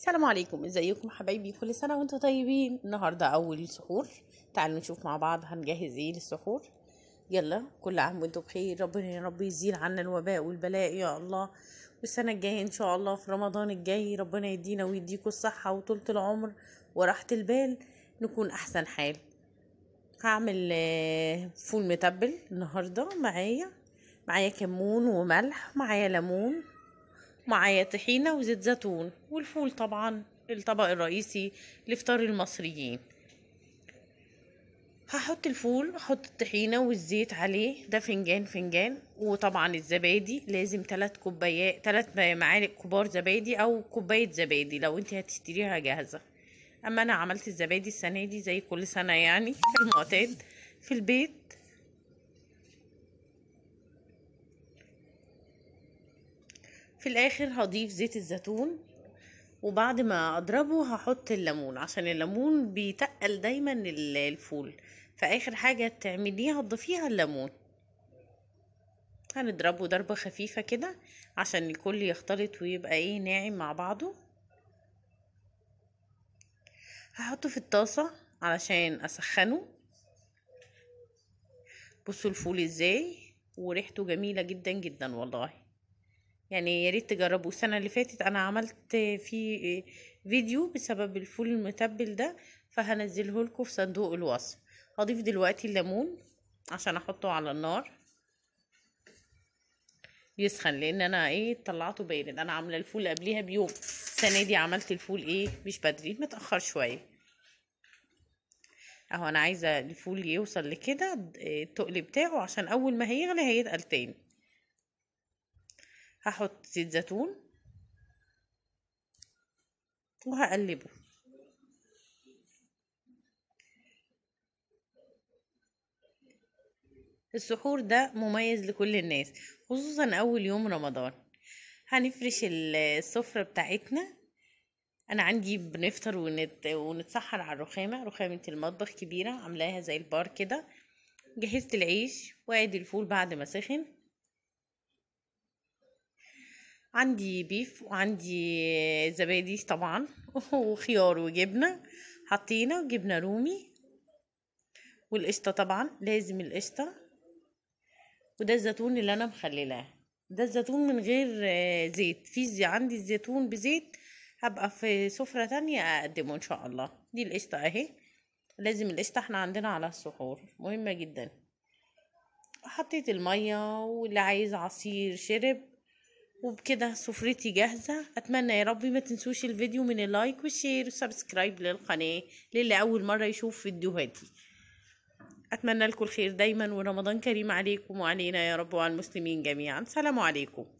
السلام عليكم ازيكم حبايبي كل سنه وانتم طيبين النهارده اول سحور تعالوا نشوف مع بعض هنجهز ايه للسحور يلا كل عام وانتم بخير ربنا يا رب يزيل عنا الوباء والبلاء يا الله والسنه الجايه ان شاء الله في رمضان الجاي ربنا يدينا ويديكوا الصحه وطولة العمر وراحه البال نكون احسن حال هعمل آه، فول متبل النهارده معايا معايا كمون وملح معايا ليمون معايا طحينة وزيت زيتون والفول طبعا الطبق الرئيسي لفطار المصريين هحط الفول احط الطحينه والزيت عليه ده فنجان فنجان وطبعا الزبادي لازم تلات كوبايات تلات معالق كبار زبادي او كوبايه زبادي لو انت هتشتريها جاهزه اما انا عملت الزبادي السنه دي زي كل سنه يعني في المعتاد في البيت في الاخر هضيف زيت الزيتون وبعد ما اضربه هحط الليمون عشان الليمون بيتقل دايما الفول فاخر حاجه تعمليها تضيفيها الليمون هنضربه ضربه خفيفه كده عشان الكل يختلط ويبقى ايه ناعم مع بعضه هحطه في الطاسه علشان اسخنه بصوا الفول ازاي وريحته جميله جدا جدا والله يعني يا ريت تجربوا السنه اللي فاتت انا عملت في فيديو بسبب الفول المتبل ده فهنزله لكم في صندوق الوصف هضيف دلوقتي الليمون عشان احطه على النار يسخن لان انا ايه طلعته بارد انا عامله الفول قبليها بيوم السنه دي عملت الفول ايه مش بدري متاخر شويه اهو انا عايزه الفول يوصل لكده التقل بتاعه عشان اول ما هيغلي هيتقل تاني هحط زيت زيتون وهقلبه السحور ده مميز لكل الناس خصوصا اول يوم رمضان هنفرش السفرة بتاعتنا انا عندي بنفطر ونت... ونتسحر على الرخامة رخامة المطبخ كبيرة عاملاها زي البار كده جهزت العيش وادي الفول بعد ما سخن عندي بيف وعندي زبادي طبعا وخيار وجبنه حطينا جبنه رومي والقشطه طبعا لازم القشطه وده الزيتون اللي انا مخللاه ده الزيتون من غير زيت في عندي الزيتون بزيت هبقى في سفرة تانية اقدمه ان شاء الله دي القشطة اهي لازم القشطة احنا عندنا على السحور مهمة جدا حطيت المية واللي عايز عصير شرب وبكده سفرتي جاهزة أتمنى يا ربي ما تنسوش الفيديو من اللايك والشير والسبسكرايب للقناة للي أول مرة يشوف فيديوهاتي أتمنى لكم الخير دايما ورمضان كريم عليكم وعلينا يا رب وعلى المسلمين جميعا سلام عليكم